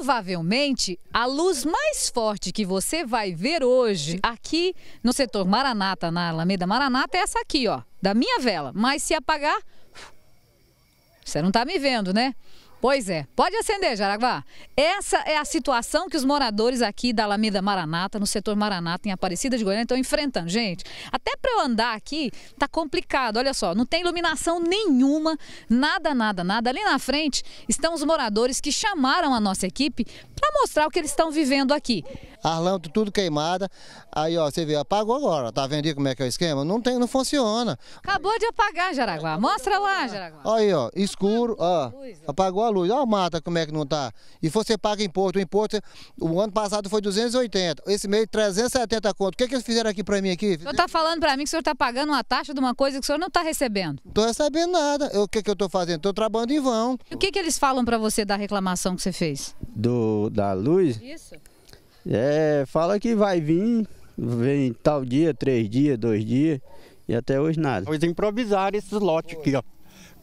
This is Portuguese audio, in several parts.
Provavelmente a luz mais forte que você vai ver hoje aqui no setor Maranata, na Alameda Maranata, é essa aqui, ó, da minha vela. Mas se apagar, você não está me vendo, né? Pois é, pode acender, Jaraguá. Essa é a situação que os moradores aqui da Alameda Maranata, no setor Maranata, em Aparecida de Goiânia, estão enfrentando. Gente, até para eu andar aqui, tá complicado. Olha só, não tem iluminação nenhuma, nada, nada, nada. Ali na frente estão os moradores que chamaram a nossa equipe para mostrar o que eles estão vivendo aqui. Arlão, tá tudo queimada. Aí, ó, você vê, apagou agora. Tá vendo aí como é que é o esquema? Não tem, não funciona. Acabou de apagar, Jaraguá. Mostra lá, Jaraguá. Aí, ó, escuro, ó. Apagou luz. Olha a mata como é que não está. E você paga imposto. O imposto, o ano passado foi 280. Esse mês, 370 conto. O que, é que eles fizeram aqui para mim aqui? O senhor está falando para mim que o senhor está pagando uma taxa de uma coisa que o senhor não está recebendo. Não estou recebendo nada. Eu, o que, é que eu estou fazendo? Estou trabalhando em vão. E o que, é que eles falam para você da reclamação que você fez? Do, da luz? Isso. É, fala que vai vir, vem tal dia, três dias, dois dias, e até hoje nada. Pois improvisaram esses lotes aqui, ó.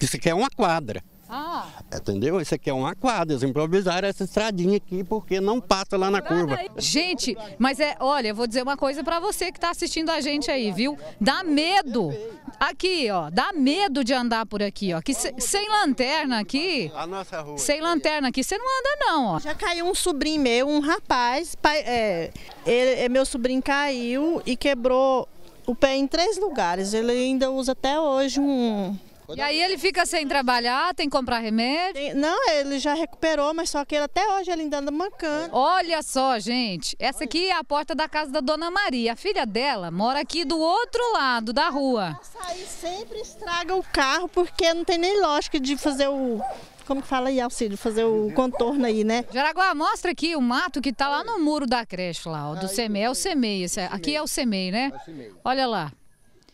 isso aqui é uma quadra. Ah. Entendeu? Isso aqui é uma quadra, eles improvisaram essa estradinha aqui porque não passa lá na curva. Gente, mas é, olha, eu vou dizer uma coisa para você que está assistindo a gente aí, viu? Dá medo. Aqui, ó, dá medo de andar por aqui, ó. Que sem lanterna aqui. A nossa rua. Sem lanterna aqui, você não anda não, ó. Já caiu um sobrinho meu, um rapaz, pai, é, ele, é, meu sobrinho caiu e quebrou o pé em três lugares. Ele ainda usa até hoje um quando e aí ele fica sem trabalhar, tem que comprar remédio? Tem, não, ele já recuperou, mas só que ele, até hoje ele ainda anda mancando. Olha só, gente, essa aqui é a porta da casa da Dona Maria. A filha dela mora aqui do outro lado da rua. Açaí sempre estraga o carro porque não tem nem lógica de fazer o como que fala aí, auxílio, fazer o contorno aí, né? Jaraguá, mostra aqui o mato que tá lá no muro da creche lá, ó, do ah, SEMEI. É o SEMEI, é, aqui é o semeio, né? É o CEMEI. Olha lá.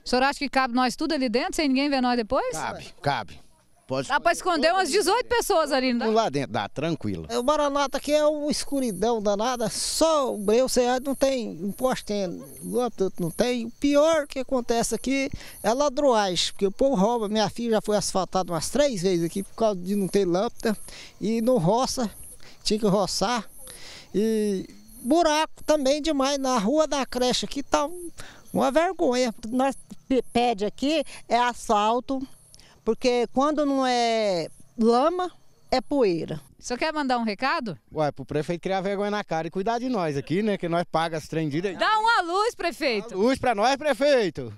O senhor acha que cabe nós tudo ali dentro, sem ninguém ver nós depois? Cabe, cabe. Pode dá para esconder umas 18 pessoas ali, não dá? Lá dentro dá, tranquilo. É, o Maranata aqui é uma escuridão danada, só o breu, você não tem, não pode ter, não tem. O pior que acontece aqui é ladroagem, porque o povo rouba. Minha filha já foi asfaltada umas três vezes aqui por causa de não ter lâmpada e não roça, tinha que roçar. E buraco também demais, na rua da creche aqui tá uma vergonha. Nós pede aqui é asfalto, porque quando não é lama, é poeira. O senhor quer mandar um recado? Ué, pro prefeito criar vergonha na cara e cuidar de nós aqui, né? Que nós paga as trendidas. Dá uma luz, prefeito. Uma luz pra nós, prefeito.